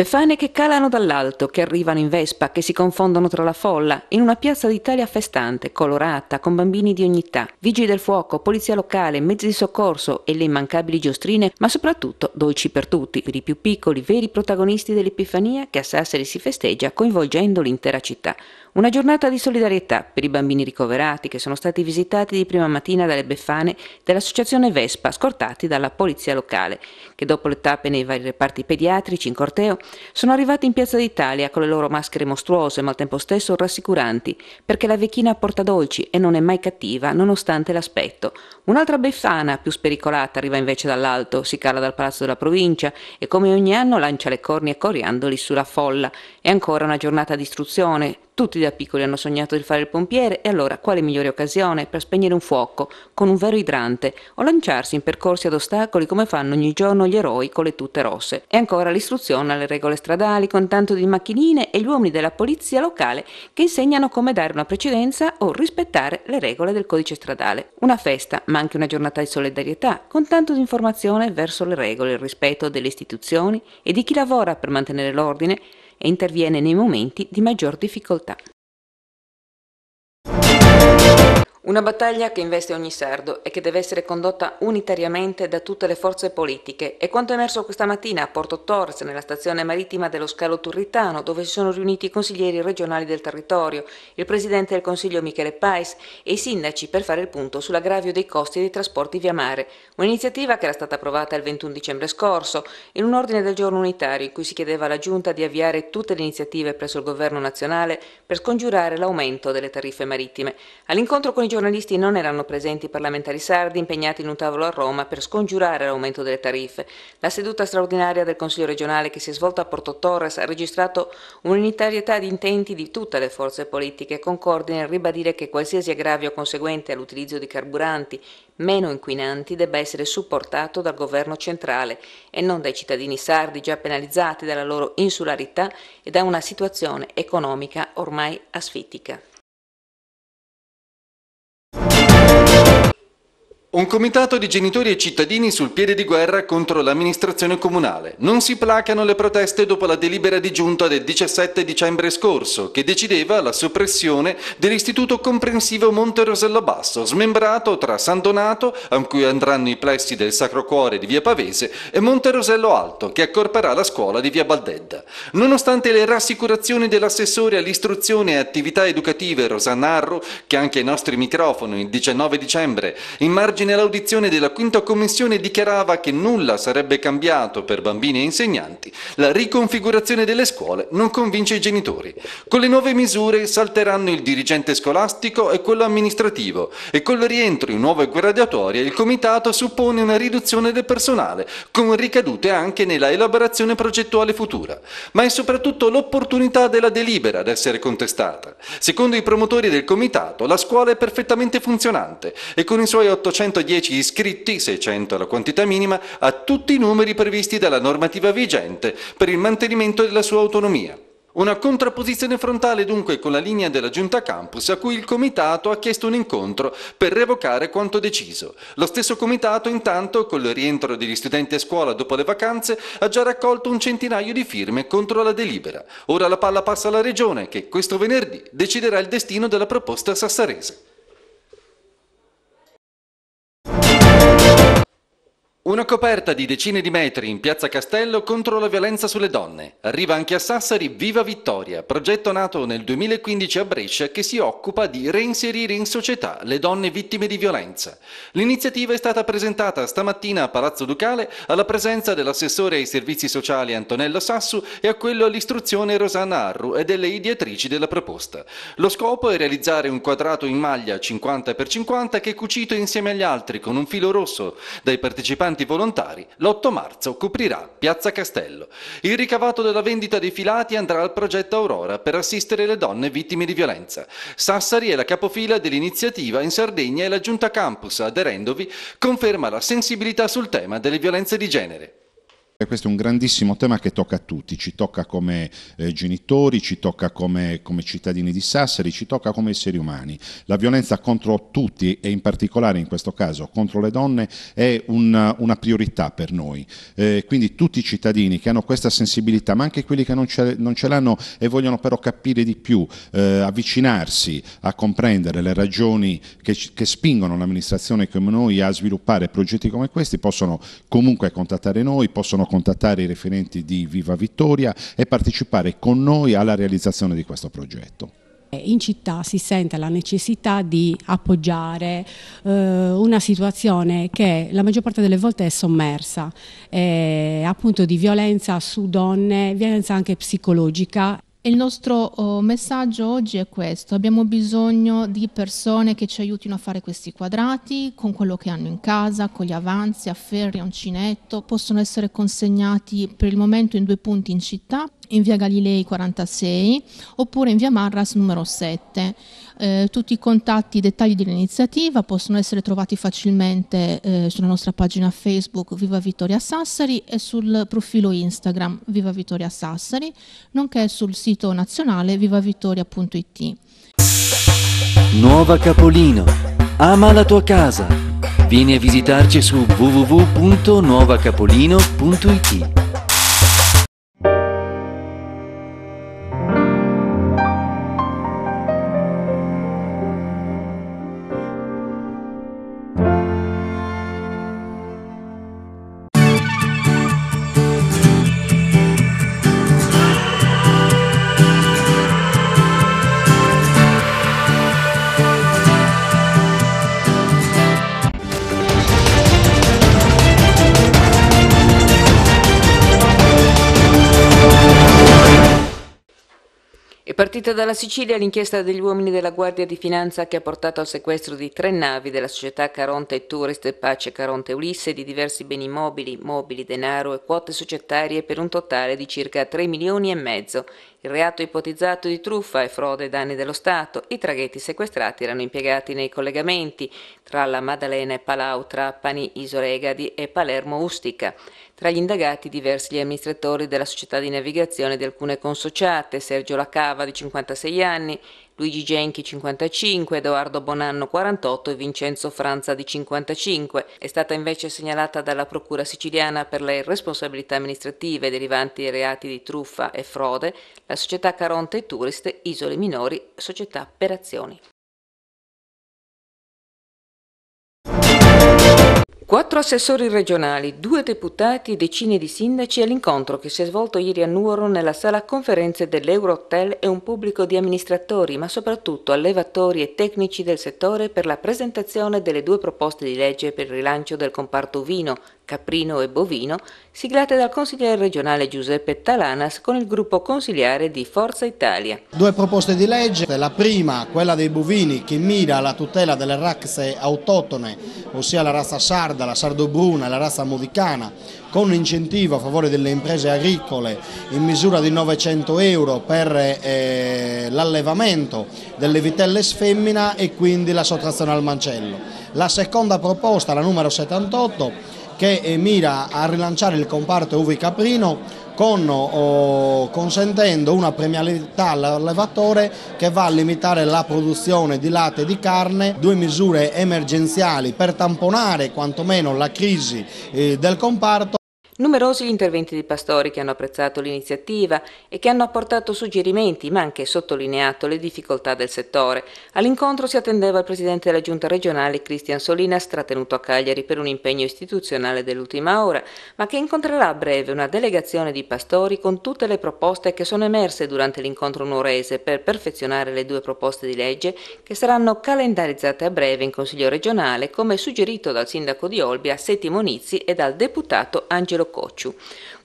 Befane che calano dall'alto, che arrivano in Vespa, che si confondono tra la folla, in una piazza d'Italia festante, colorata, con bambini di ogni età, vigili del fuoco, polizia locale, mezzi di soccorso e le immancabili giostrine, ma soprattutto dolci per tutti, per i più piccoli, veri protagonisti dell'Epifania che a Sassari si festeggia coinvolgendo l'intera città. Una giornata di solidarietà per i bambini ricoverati che sono stati visitati di prima mattina dalle Befane dell'associazione Vespa, scortati dalla polizia locale, che dopo le tappe nei vari reparti pediatrici in corteo sono arrivati in Piazza d'Italia con le loro maschere mostruose ma al tempo stesso rassicuranti, perché la vecchina porta dolci e non è mai cattiva nonostante l'aspetto. Un'altra befana, più spericolata arriva invece dall'alto, si cala dal palazzo della provincia e come ogni anno lancia le corni e coriandoli sulla folla. È ancora una giornata di istruzione, tutti da piccoli hanno sognato di fare il pompiere e allora quale migliore occasione per spegnere un fuoco con un vero idrante o lanciarsi in percorsi ad ostacoli come fanno ogni giorno gli eroi con le tute rosse. E ancora l'istruzione alle regole stradali con tanto di macchinine e gli uomini della polizia locale che insegnano come dare una precedenza o rispettare le regole del codice stradale. Una festa, ma anche una giornata di solidarietà con tanto di informazione verso le regole, il rispetto delle istituzioni e di chi lavora per mantenere l'ordine e interviene nei momenti di maggior difficoltà. Una battaglia che investe ogni sardo e che deve essere condotta unitariamente da tutte le forze politiche. È quanto emerso questa mattina a Porto Torres, nella stazione marittima dello scalo Turritano, dove si sono riuniti i consiglieri regionali del territorio, il presidente del consiglio Michele Pais e i sindaci per fare il punto sull'aggravio dei costi dei trasporti via mare. Un'iniziativa che era stata approvata il 21 dicembre scorso in un ordine del giorno unitario in cui si chiedeva alla Giunta di avviare tutte le iniziative presso il governo nazionale per scongiurare l'aumento delle tariffe marittime. All'incontro con i giornalisti non erano presenti i parlamentari sardi impegnati in un tavolo a Roma per scongiurare l'aumento delle tariffe. La seduta straordinaria del Consiglio regionale che si è svolta a Porto Torres ha registrato un'unitarietà di intenti di tutte le forze politiche concordi nel ribadire che qualsiasi aggravio conseguente all'utilizzo di carburanti meno inquinanti debba essere supportato dal governo centrale e non dai cittadini sardi già penalizzati dalla loro insularità e da una situazione economica ormai asfittica. Un comitato di genitori e cittadini sul piede di guerra contro l'amministrazione comunale. Non si placano le proteste dopo la delibera di giunta del 17 dicembre scorso, che decideva la soppressione dell'istituto comprensivo Monte Rosello Basso, smembrato tra San Donato, a cui andranno i plessi del Sacro Cuore di via Pavese, e Monte Rosello Alto, che accorperà la scuola di via Baldedda. Nonostante le rassicurazioni dell'assessore all'istruzione e attività educative Rosanarro, che anche ai nostri microfoni il 19 dicembre, in margine nell'audizione della quinta commissione dichiarava che nulla sarebbe cambiato per bambini e insegnanti, la riconfigurazione delle scuole non convince i genitori. Con le nuove misure salteranno il dirigente scolastico e quello amministrativo e col rientro in nuove gradatorie il comitato suppone una riduzione del personale, con ricadute anche nella elaborazione progettuale futura. Ma è soprattutto l'opportunità della delibera ad essere contestata. Secondo i promotori del comitato, la scuola è perfettamente funzionante e con i suoi 800 210 iscritti, 600 la quantità minima, a tutti i numeri previsti dalla normativa vigente per il mantenimento della sua autonomia. Una contrapposizione frontale dunque con la linea della Giunta Campus a cui il Comitato ha chiesto un incontro per revocare quanto deciso. Lo stesso Comitato intanto, col rientro degli studenti a scuola dopo le vacanze, ha già raccolto un centinaio di firme contro la delibera. Ora la palla passa alla Regione che questo venerdì deciderà il destino della proposta sassarese. Una coperta di decine di metri in Piazza Castello contro la violenza sulle donne. Arriva anche a Sassari Viva Vittoria, progetto nato nel 2015 a Brescia che si occupa di reinserire in società le donne vittime di violenza. L'iniziativa è stata presentata stamattina a Palazzo Ducale alla presenza dell'assessore ai servizi sociali Antonello Sassu e a quello all'istruzione Rosanna Arru e delle ideatrici della proposta. Lo scopo è realizzare un quadrato in maglia 50x50 che è cucito insieme agli altri con un filo rosso. Dai partecipanti tanti volontari, l'8 marzo coprirà Piazza Castello. Il ricavato della vendita dei filati andrà al progetto Aurora per assistere le donne vittime di violenza. Sassari è la capofila dell'iniziativa in Sardegna e la Giunta Campus, aderendovi, conferma la sensibilità sul tema delle violenze di genere questo è un grandissimo tema che tocca a tutti, ci tocca come eh, genitori, ci tocca come, come, cittadini di Sassari, ci tocca come esseri umani. La violenza contro tutti e in particolare in questo caso contro le donne è una, una priorità per noi. Eh, quindi tutti i cittadini che hanno questa sensibilità, ma anche quelli che non ce, ce l'hanno e vogliono però capire di più, eh, avvicinarsi a comprendere le ragioni che, che spingono l'amministrazione come noi a sviluppare progetti come questi, possono comunque contattare noi, possono contattare i referenti di Viva Vittoria e partecipare con noi alla realizzazione di questo progetto. In città si sente la necessità di appoggiare eh, una situazione che la maggior parte delle volte è sommersa, eh, appunto di violenza su donne, violenza anche psicologica il nostro oh, messaggio oggi è questo, abbiamo bisogno di persone che ci aiutino a fare questi quadrati con quello che hanno in casa, con gli avanzi, a ferri, a uncinetto, possono essere consegnati per il momento in due punti in città in via Galilei 46 oppure in via Marras numero 7. Eh, tutti i contatti e i dettagli dell'iniziativa possono essere trovati facilmente eh, sulla nostra pagina Facebook Viva Vittoria Sassari e sul profilo Instagram Viva Vittoria Sassari, nonché sul sito nazionale vivavittoria.it. Nuova Capolino, ama la tua casa. Vieni a visitarci su www.nuovacapolino.it. Partita dalla Sicilia l'inchiesta degli uomini della Guardia di Finanza che ha portato al sequestro di tre navi della società Caronte Tourist Pace Caronte Ulisse di diversi beni immobili, mobili, denaro e quote societarie per un totale di circa 3 milioni e mezzo. Il reato ipotizzato di truffa e frode ai danni dello Stato. I traghetti sequestrati erano impiegati nei collegamenti tra la Maddalena e Palau, Trapani, Isoregadi e Palermo Ustica. Tra gli indagati diversi gli amministratori della società di navigazione di alcune consociate, Sergio Lacava di 56 anni, Luigi Genchi 55, Edoardo Bonanno 48 e Vincenzo Franza di 55. È stata invece segnalata dalla Procura siciliana per le responsabilità amministrative derivanti dai reati di truffa e frode la società Caronte Tourist Isole Minori, società per azioni. Quattro assessori regionali, due deputati e decine di sindaci all'incontro che si è svolto ieri a Nuoro nella sala conferenze dell'Eurohotel e un pubblico di amministratori, ma soprattutto allevatori e tecnici del settore per la presentazione delle due proposte di legge per il rilancio del comparto vino, caprino e bovino, siglate dal consigliere regionale Giuseppe Talanas con il gruppo consigliare di Forza Italia. Due proposte di legge, la prima, quella dei bovini, che mira alla tutela delle razze autoctone, ossia la razza sarda riguarda la sardobruna e la razza modicana con un incentivo a favore delle imprese agricole in misura di 900 euro per eh, l'allevamento delle vitelle sfemmina e quindi la sottrazione al mancello. La seconda proposta, la numero 78, che eh, mira a rilanciare il comparto uvi caprino con, oh, consentendo una premialità all'allevatore che va a limitare la produzione di latte e di carne, due misure emergenziali per tamponare quantomeno la crisi eh, del comparto Numerosi gli interventi di pastori che hanno apprezzato l'iniziativa e che hanno apportato suggerimenti, ma anche sottolineato le difficoltà del settore. All'incontro si attendeva il presidente della giunta regionale Cristian Solinas, trattenuto a Cagliari per un impegno istituzionale dell'ultima ora, ma che incontrerà a breve una delegazione di pastori con tutte le proposte che sono emerse durante l'incontro nuorese per perfezionare le due proposte di legge che saranno calendarizzate a breve in Consiglio regionale, come suggerito dal sindaco di Olbia Settimo Nizzi e dal deputato Angelo Cocciu.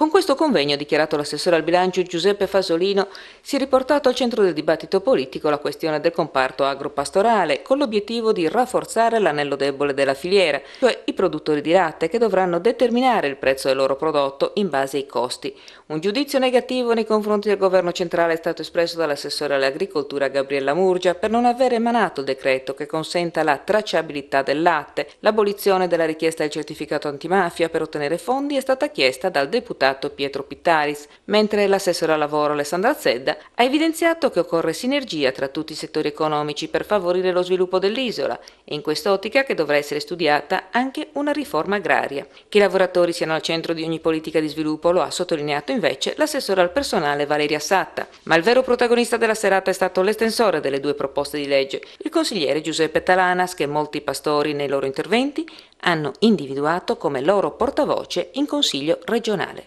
Con questo convegno, ha dichiarato l'assessore al bilancio Giuseppe Fasolino, si è riportato al centro del dibattito politico la questione del comparto agropastorale, con l'obiettivo di rafforzare l'anello debole della filiera, cioè i produttori di latte che dovranno determinare il prezzo del loro prodotto in base ai costi. Un giudizio negativo nei confronti del governo centrale è stato espresso dall'assessore all'agricoltura Gabriella Murgia per non aver emanato il decreto che consenta la tracciabilità del latte. L'abolizione della richiesta del certificato antimafia per ottenere fondi è stata chiesta dal deputato ricordato Pietro Pittaris, mentre l'assessore al lavoro Alessandra Zedda ha evidenziato che occorre sinergia tra tutti i settori economici per favorire lo sviluppo dell'isola e in quest'ottica che dovrà essere studiata anche una riforma agraria. Che i lavoratori siano al centro di ogni politica di sviluppo lo ha sottolineato invece l'assessore al personale Valeria Satta, ma il vero protagonista della serata è stato l'estensore delle due proposte di legge, il consigliere Giuseppe Talanas che molti pastori nei loro interventi hanno individuato come loro portavoce in Consiglio regionale.